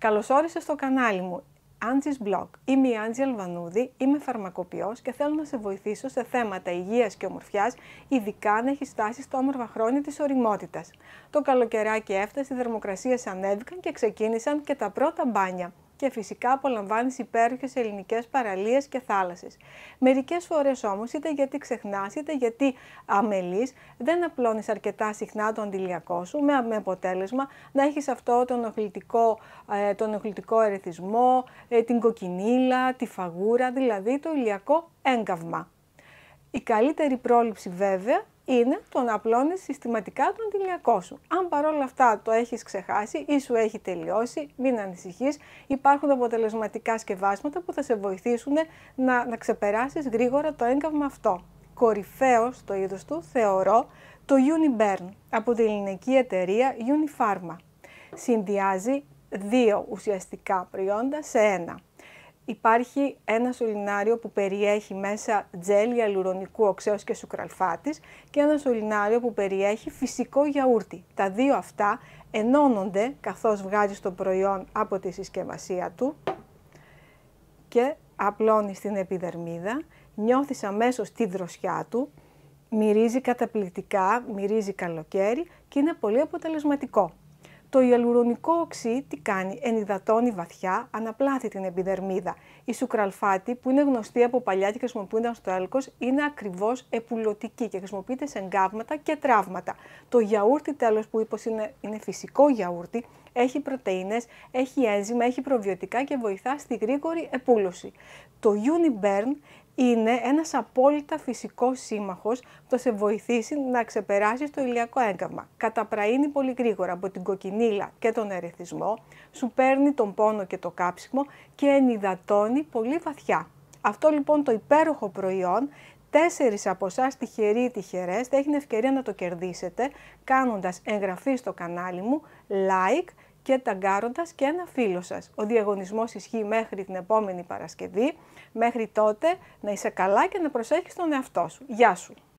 Καλώς όρισες στο κανάλι μου. Angie's Blog. Είμαι η Άντζη Αλβανούδη, είμαι φαρμακοποιός και θέλω να σε βοηθήσω σε θέματα υγείας και ομορφιάς, ειδικά αν έχει στάσει στα όμορφα χρόνια της οριμότητας. Το καλοκαιράκι έφτασε, οι θερμοκρασίες ανέβηκαν και ξεκίνησαν και τα πρώτα μπάνια και φυσικά απολαμβάνεις υπέροχες ελληνικές παραλίες και θάλασσες. Μερικές φορές όμως, είτε γιατί ξεχνάς, είτε γιατί αμελείς, δεν απλώνεις αρκετά συχνά τον τηλιακό σου, με, αποτέλεσμα να έχεις αυτό τον οχλητικό, ε, τον ερεθισμό, ε, την κοκκινίλα, τη φαγούρα, δηλαδή το ηλιακό έγκαυμα. Η καλύτερη πρόληψη βέβαια είναι το να απλώνεις συστηματικά τον τηλιακό σου. Αν παρόλα αυτά το έχεις ξεχάσει ή σου έχει τελειώσει, μην ανησυχείς, υπάρχουν αποτελεσματικά σκευάσματα που θα σε βοηθήσουν να, να ξεπεράσεις γρήγορα το έγκαυμα αυτό. Κορυφαίος το είδος του θεωρώ το Uniburn από την ελληνική εταιρεία Unipharma. Συνδυάζει δύο ουσιαστικά προϊόντα σε ένα υπάρχει ένας σωληνάριο που περιέχει μέσα τζέλ αλουρονικού οξέως και σουκραλφάτης και ένας σωληνάριο που περιέχει φυσικό γιαούρτι. Τα δύο αυτά ενώνονται καθώς βγάζει το προϊόν από τη συσκευασία του και απλώνει στην επιδερμίδα, νιώθεις αμέσως τη δροσιά του, μυρίζει καταπληκτικά, μυρίζει καλοκαίρι και είναι πολύ αποτελεσματικό. Το υαλουρονικό οξύ τι κάνει, ενυδατώνει βαθιά, αναπλάθει την επιδερμίδα. Η σουκραλφάτη που είναι γνωστή από παλιά και χρησιμοποιούνταν στο έλκος είναι ακριβώς επουλωτική και χρησιμοποιείται σε εγκάβματα και τραύματα. Το γιαούρτι τέλος που είπω είναι, είναι φυσικό γιαούρτι, έχει πρωτεΐνες, έχει ένζημα, έχει προβιωτικά και βοηθά στη γρήγορη επούλωση. Το Uniburn είναι ένας απόλυτα φυσικός σύμμαχος που θα σε βοηθήσει να ξεπεράσεις το ηλιακό έγκαυμα. Καταπραίνει πολύ γρήγορα από την κοκκινίλα και τον ερεθισμό, σου παίρνει τον πόνο και το κάψιμο και ενυδατώνει πολύ βαθιά. Αυτό λοιπόν το υπέροχο προϊόν Τέσσερις από εσά τυχεροί ή τυχερές θα έχουν ευκαιρία να το κερδίσετε κάνοντας εγγραφή στο κανάλι μου, like και ταγκάροντας και ένα φίλο σας. Ο διαγωνισμός ισχύει μέχρι την επόμενη Παρασκευή. Μέχρι τότε να είσαι καλά και να προσέχεις τον εαυτό σου. Γεια σου!